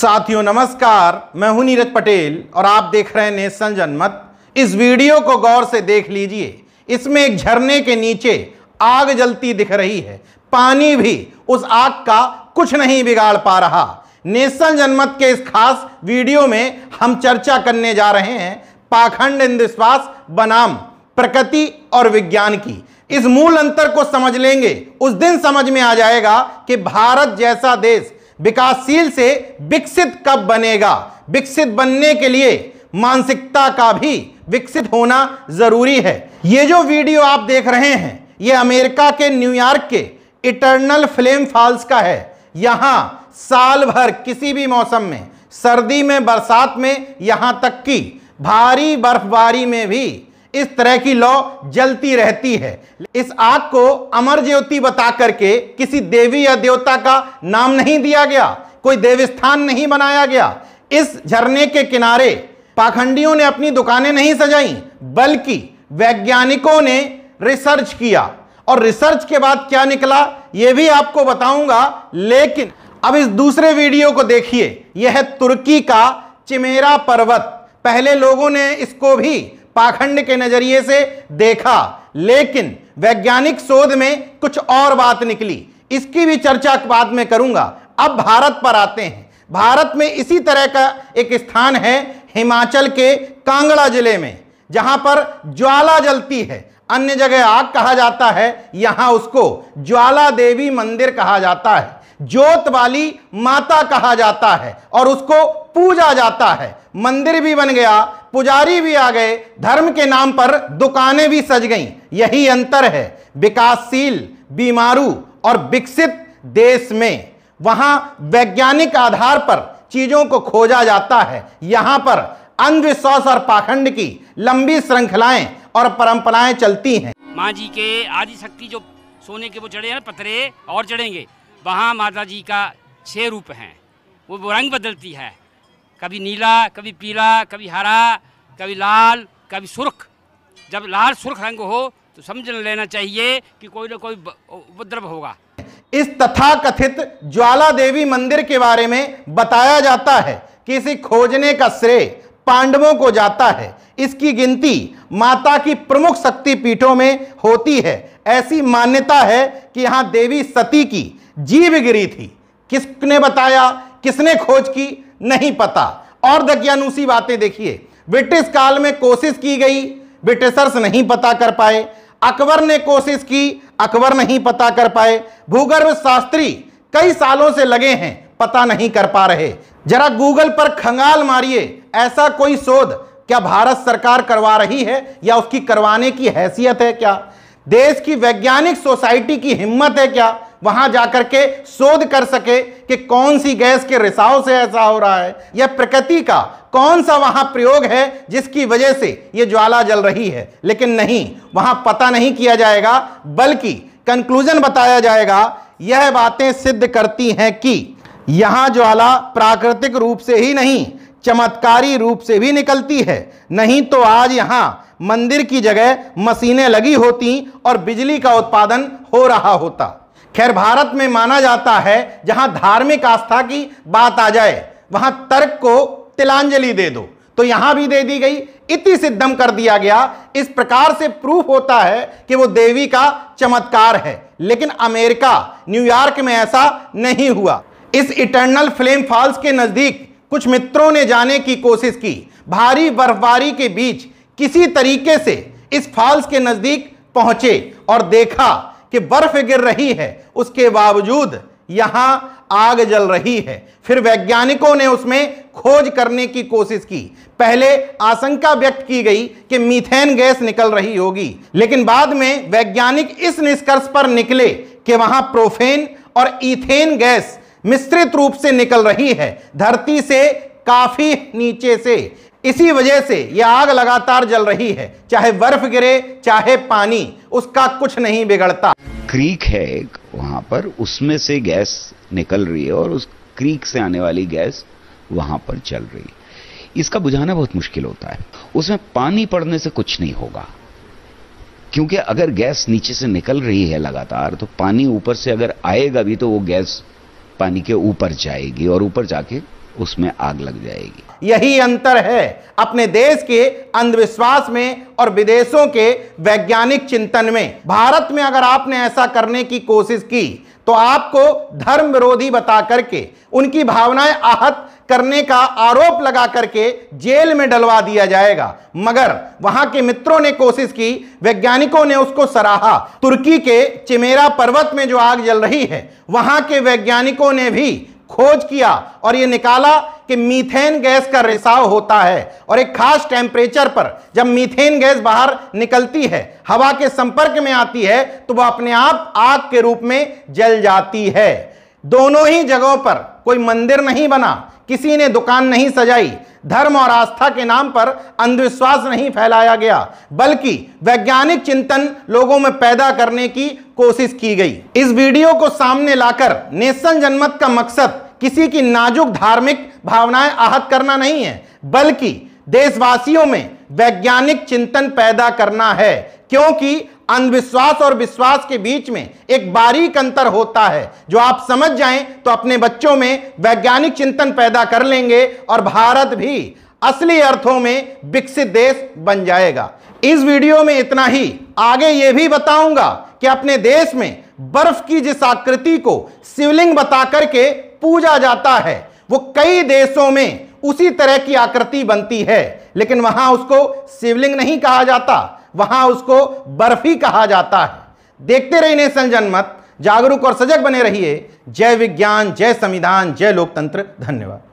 साथियों नमस्कार मैं हूं नीरज पटेल और आप देख रहे हैं नेशनल जनमत इस वीडियो को गौर से देख लीजिए इसमें एक झरने के नीचे आग जलती दिख रही है पानी भी उस आग का कुछ नहीं बिगाड़ पा रहा नेशनल जनमत के इस खास वीडियो में हम चर्चा करने जा रहे हैं पाखंड अंधविश्वास बनाम प्रकृति और विज्ञान की इस मूल अंतर को समझ लेंगे उस दिन समझ में आ जाएगा कि भारत जैसा देश विकासशील से विकसित कब बनेगा विकसित बनने के लिए मानसिकता का भी विकसित होना जरूरी है ये जो वीडियो आप देख रहे हैं ये अमेरिका के न्यूयॉर्क के इटर्नल फ्लेम फॉल्स का है यहाँ साल भर किसी भी मौसम में सर्दी में बरसात में यहाँ तक कि भारी बर्फबारी में भी इस तरह की लौ जलती रहती है इस आग को अमर ज्योति बता करके किसी देवी या देवता का नाम नहीं दिया गया कोई देवस्थान नहीं बनाया गया इस झरने के किनारे पाखंडियों ने अपनी दुकानें नहीं सजाई बल्कि वैज्ञानिकों ने रिसर्च किया और रिसर्च के बाद क्या निकला यह भी आपको बताऊंगा लेकिन अब इस दूसरे वीडियो को देखिए यह है तुर्की का चिमेरा पर्वत पहले लोगों ने इसको भी पाखंड के नजरिए से देखा लेकिन वैज्ञानिक शोध में कुछ और बात निकली इसकी भी चर्चा बाद में करूंगा अब भारत पर आते हैं भारत में इसी तरह का एक स्थान है हिमाचल के कांगड़ा जिले में जहां पर ज्वाला जलती है अन्य जगह आग कहा जाता है यहां उसको ज्वाला देवी मंदिर कहा जाता है ज्योत वाली माता कहा जाता है और उसको पूजा जाता है मंदिर भी बन गया पुजारी भी आ गए धर्म के नाम पर दुकानें भी सज गईं यही अंतर है विकासशील बीमारू और विकसित देश में वहाँ वैज्ञानिक आधार पर चीज़ों को खोजा जाता है यहाँ पर अंधविश्वास और पाखंड की लंबी श्रृंखलाएं और परंपराएं चलती हैं माँ जी के आदि शक्ति जो सोने के वो चढ़े हैं पतरे और चढ़ेंगे वहाँ माता जी का छः रूप हैं वो रंग बदलती है कभी नीला कभी पीला कभी हरा कभी लाल कभी सुर्ख जब लाल सुर्ख रंग हो तो समझ लेना चाहिए कि कोई ना कोई उपद्रव होगा इस तथा कथित ज्वाला देवी मंदिर के बारे में बताया जाता है कि इसे खोजने का श्रेय पांडवों को जाता है इसकी गिनती माता की प्रमुख शक्ति पीठों में होती है ऐसी मान्यता है कि यहाँ देवी सती की जीव गिरी थी किसने बताया किसने खोज की नहीं पता और दकियानुसी बातें देखिए ब्रिटिश काल में कोशिश की गई ब्रिटिशर्स नहीं पता कर पाए अकबर ने कोशिश की अकबर नहीं पता कर पाए भूगर्भ शास्त्री कई सालों से लगे हैं पता नहीं कर पा रहे जरा गूगल पर खंगाल मारिए ऐसा कोई शोध क्या भारत सरकार करवा रही है या उसकी करवाने की हैसियत है क्या देश की वैज्ञानिक सोसाइटी की हिम्मत है क्या वहां जाकर के शोध कर सके कि कौन सी गैस के रिसाव से ऐसा हो रहा है या प्रकृति का कौन सा वहां प्रयोग है जिसकी वजह से ये ज्वाला जल रही है लेकिन नहीं वहां पता नहीं किया जाएगा बल्कि कंक्लूजन बताया जाएगा यह बातें सिद्ध करती हैं कि यहां ज्वाला प्राकृतिक रूप से ही नहीं चमत्कारी रूप से भी निकलती है नहीं तो आज यहाँ मंदिर की जगह मशीनें लगी होती और बिजली का उत्पादन हो रहा होता खैर भारत में माना जाता है जहां धार्मिक आस्था की बात आ जाए वहां तर्क को तिलांजलि दे दो तो यहां भी दे दी गई इति सिद्धम कर दिया गया इस प्रकार से प्रूफ होता है कि वो देवी का चमत्कार है लेकिन अमेरिका न्यूयॉर्क में ऐसा नहीं हुआ इस इटर्नल फ्लेम फॉल्स के नजदीक कुछ मित्रों ने जाने की कोशिश की भारी बर्फबारी के बीच किसी तरीके से इस फॉल्स के नजदीक पहुंचे और देखा कि बर्फ गिर रही है उसके बावजूद यहां आग जल रही है फिर वैज्ञानिकों ने उसमें खोज करने की कोशिश की पहले आशंका व्यक्त की गई कि मीथेन गैस निकल रही होगी लेकिन बाद में वैज्ञानिक इस निष्कर्ष पर निकले कि वहां प्रोफेन और ईथेन गैस मिश्रित रूप से निकल रही है धरती से काफी नीचे से इसी वजह से यह आग लगातार जल रही है चाहे बर्फ गिरे चाहे पानी उसका कुछ नहीं बिगड़ता क्रीक है एक पर उसमें से गैस निकल रही है और उस क्रीक से आने वाली गैस वहां पर चल रही है इसका बुझाना बहुत मुश्किल होता है उसमें पानी पड़ने से कुछ नहीं होगा क्योंकि अगर गैस नीचे से निकल रही है लगातार तो पानी ऊपर से अगर आएगा भी तो वो गैस पानी के ऊपर जाएगी और ऊपर जाके उसमें आग लग जाएगी यही अंतर है अपने देश के अंधविश्वास में और विदेशों के वैज्ञानिक चिंतन में भारत में अगर आपने ऐसा करने की कोशिश की तो आपको धर्म विरोधी बता करके उनकी भावनाएं आहत करने का आरोप लगा करके जेल में डलवा दिया जाएगा मगर वहां के मित्रों ने कोशिश की वैज्ञानिकों ने उसको सराहा तुर्की के चिमेरा पर्वत में जो आग जल रही है वहां के वैज्ञानिकों ने भी खोज किया और यह निकाला कि मीथेन गैस का रिसाव होता है और एक खास टेम्परेचर पर जब मीथेन गैस बाहर निकलती है हवा के संपर्क में आती है तो वह अपने आप आग के रूप में जल जाती है दोनों ही जगहों पर कोई मंदिर नहीं बना किसी ने दुकान नहीं सजाई धर्म और आस्था के नाम पर अंधविश्वास नहीं फैलाया गया बल्कि वैज्ञानिक चिंतन लोगों में पैदा करने की कोशिश की गई इस वीडियो को सामने लाकर नेशनल जनमत का मकसद किसी की नाजुक धार्मिक भावनाएं आहत करना नहीं है बल्कि देशवासियों में वैज्ञानिक चिंतन पैदा करना है क्योंकि अंधविश्वास और विश्वास के बीच में एक बारीक अंतर होता है जो आप समझ जाएं तो अपने बच्चों में वैज्ञानिक चिंतन पैदा कर लेंगे और भारत भी असली अर्थों में विकसित देश बन जाएगा इस वीडियो में इतना ही आगे ये भी बताऊंगा कि अपने देश में बर्फ की जिस आकृति को शिवलिंग बता करके पूजा जाता है वो कई देशों में उसी तरह की आकृति बनती है लेकिन वहां उसको शिवलिंग नहीं कहा जाता वहां उसको बर्फी कहा जाता है देखते रहिए नेशन जनमत जागरूक और सजग बने रहिए जय विज्ञान जय संविधान जय लोकतंत्र धन्यवाद